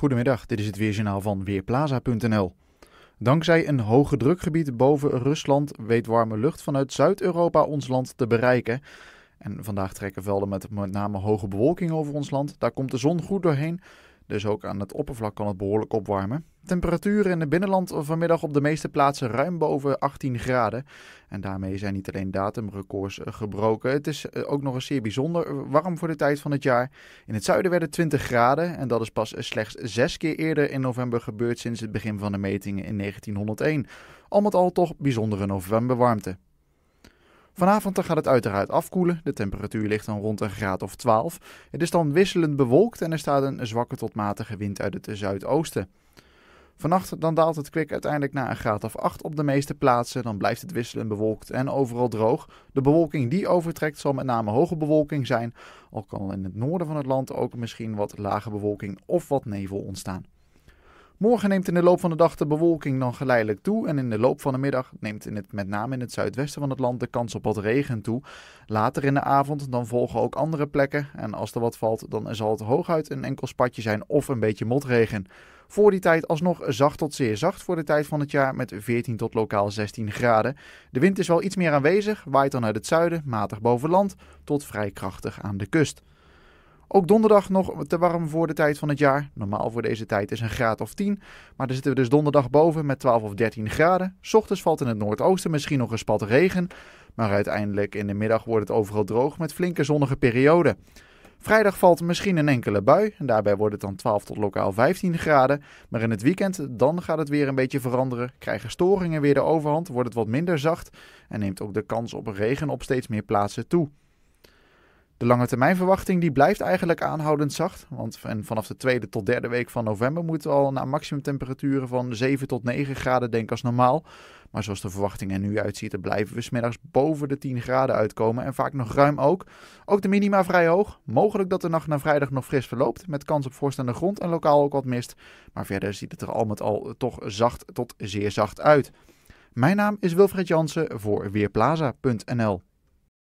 Goedemiddag, dit is het Weerjournaal van Weerplaza.nl. Dankzij een hoge drukgebied boven Rusland weet warme lucht vanuit Zuid-Europa ons land te bereiken. En vandaag trekken velden met met name hoge bewolking over ons land. Daar komt de zon goed doorheen, dus ook aan het oppervlak kan het behoorlijk opwarmen. Temperaturen in het binnenland vanmiddag op de meeste plaatsen ruim boven 18 graden. En daarmee zijn niet alleen datumrecords eh, gebroken. Het is eh, ook nog eens zeer bijzonder eh, warm voor de tijd van het jaar. In het zuiden werden 20 graden en dat is pas slechts zes keer eerder in november gebeurd sinds het begin van de metingen in 1901. Al met al toch bijzondere novemberwarmte. Vanavond gaat het uiteraard afkoelen. De temperatuur ligt dan rond een graad of 12. Het is dan wisselend bewolkt en er staat een zwakke tot matige wind uit het zuidoosten. Vannacht dan daalt het kwik uiteindelijk naar een graad of 8 op de meeste plaatsen. Dan blijft het wisselend bewolkt en overal droog. De bewolking die overtrekt zal met name hoge bewolking zijn. Al kan in het noorden van het land ook misschien wat lage bewolking of wat nevel ontstaan. Morgen neemt in de loop van de dag de bewolking dan geleidelijk toe en in de loop van de middag neemt in het, met name in het zuidwesten van het land de kans op wat regen toe. Later in de avond dan volgen ook andere plekken en als er wat valt dan zal het hooguit een enkel spatje zijn of een beetje motregen. Voor die tijd alsnog zacht tot zeer zacht voor de tijd van het jaar met 14 tot lokaal 16 graden. De wind is wel iets meer aanwezig, waait dan uit het zuiden, matig boven land tot vrij krachtig aan de kust. Ook donderdag nog te warm voor de tijd van het jaar. Normaal voor deze tijd is een graad of 10. Maar dan zitten we dus donderdag boven met 12 of 13 graden. Ochtends valt in het noordoosten misschien nog een spat regen. Maar uiteindelijk in de middag wordt het overal droog met flinke zonnige perioden. Vrijdag valt misschien een enkele bui en daarbij wordt het dan 12 tot lokaal 15 graden. Maar in het weekend dan gaat het weer een beetje veranderen. Krijgen storingen weer de overhand, wordt het wat minder zacht en neemt ook de kans op regen op steeds meer plaatsen toe. De lange termijnverwachting die blijft eigenlijk aanhoudend zacht. Want vanaf de tweede tot derde week van november moeten we al naar maximumtemperaturen van 7 tot 9 graden denken als normaal. Maar zoals de verwachting er nu uitziet, blijven we smiddags boven de 10 graden uitkomen. En vaak nog ruim ook. Ook de minima vrij hoog. Mogelijk dat de nacht naar vrijdag nog fris verloopt. Met kans op vorst aan de grond en lokaal ook wat mist. Maar verder ziet het er al met al toch zacht tot zeer zacht uit. Mijn naam is Wilfred Jansen voor Weerplaza.nl.